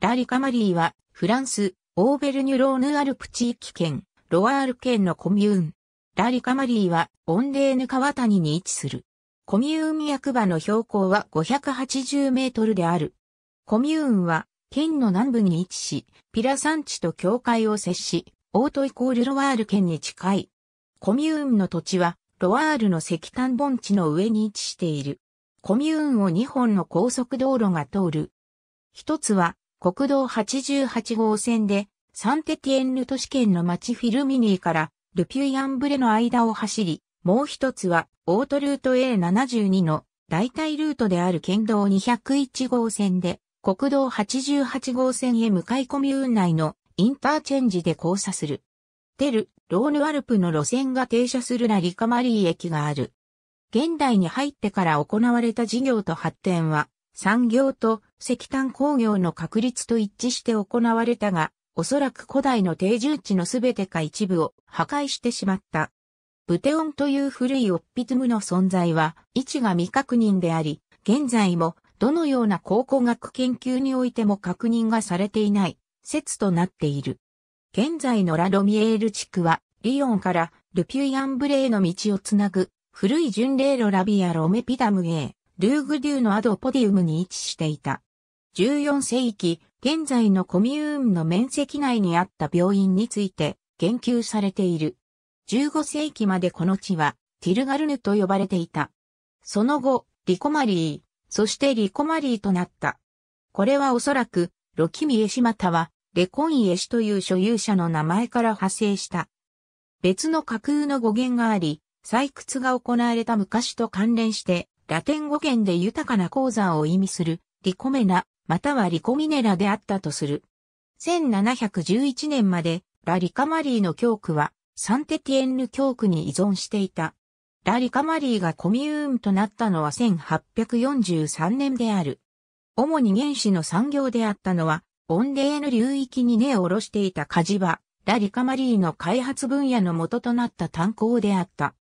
ラーリカマリーは、フランス、オーベルニュローヌアルプ地域圏、ロワール県のコミューン。ラーリカマリーは、オンデーヌ川谷に位置する。コミューン役場の標高は580メートルである。コミューンは、県の南部に位置し、ピラ山地と境界を接し、オートイコールロワール県に近い。コミューンの土地は、ロワールの石炭盆地の上に位置している。コミューンを2本の高速道路が通る。一つは、国道88号線で、サンテティエンヌ都市圏の町フィルミニーからルピュイアンブレの間を走り、もう一つはオートルート A72 の代替ルートである県道201号線で国道88号線へ向かいコミューン内のインターチェンジで交差する。テル、ローヌアルプの路線が停車するラリカマリー駅がある。現代に入ってから行われた事業と発展は産業と石炭工業の確立と一致して行われたが、おそらく古代の定住地のすべてか一部を破壊してしまった。ブテオンという古いオッピズムの存在は、位置が未確認であり、現在もどのような考古学研究においても確認がされていない説となっている。現在のラドミエール地区は、リヨンからルピュイアンブレーの道をつなぐ、古い巡礼路ラビアロメピダムへ、ルーグデューのアドポディウムに位置していた。14世紀、現在のコミューンの面積内にあった病院について言及されている。15世紀までこの地はティルガルヌと呼ばれていた。その後、リコマリー、そしてリコマリーとなった。これはおそらく、ロキミエシまたはレコンイエシという所有者の名前から派生した。別の架空の語源があり、採掘が行われた昔と関連して、ラテン語源で豊かな鉱山を意味する、リコメナまたはリコミネラであったとする。1711年までラ・リカマリーの教区はサンテティエンヌ教区に依存していた。ラ・リカマリーがコミューンとなったのは1843年である。主に原始の産業であったのは、オンデーヌ流域に根を下ろしていた火事場、ラ・リカマリーの開発分野の元となった炭鉱であった。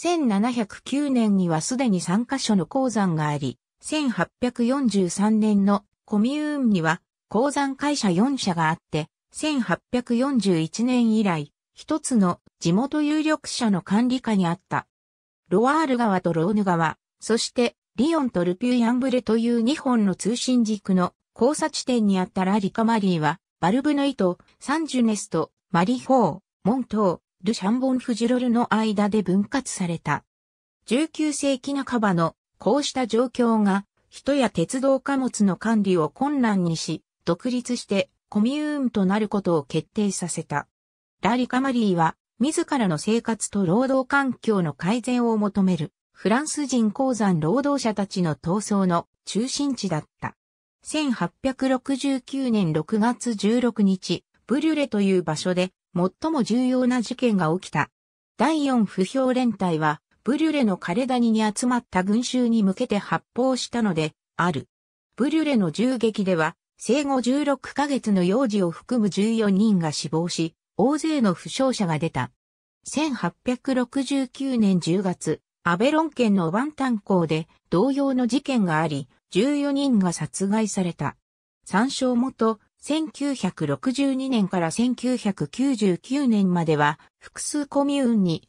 1709年にはすでに3カ所の鉱山があり、1843年のコミューンには鉱山会社4社があって、1841年以来、一つの地元有力者の管理下にあった。ロワール川とローヌ川、そしてリオンとルピューヤンブレという2本の通信軸の交差地点にあったラリカマリーは、バルブの糸、サンジュネスとマリホー、モントー、ルシャンボンフジロルの間で分割された。19世紀半ばのこうした状況が人や鉄道貨物の管理を困難にし、独立してコミューンとなることを決定させた。ラリカマリーは、自らの生活と労働環境の改善を求める、フランス人鉱山労働者たちの闘争の中心地だった。1869年6月16日、ブリュレという場所で最も重要な事件が起きた。第四不評連隊はブリュレの枯れ谷に集まった群衆に向けて発砲したので、ある。ブリュレの銃撃では、生後16ヶ月の幼児を含む14人が死亡し、大勢の負傷者が出た。1869年10月、アベロン県のワンタン港で同様の事件があり、14人が殺害された。参照元、1962年から1999年までは、複数コミューンに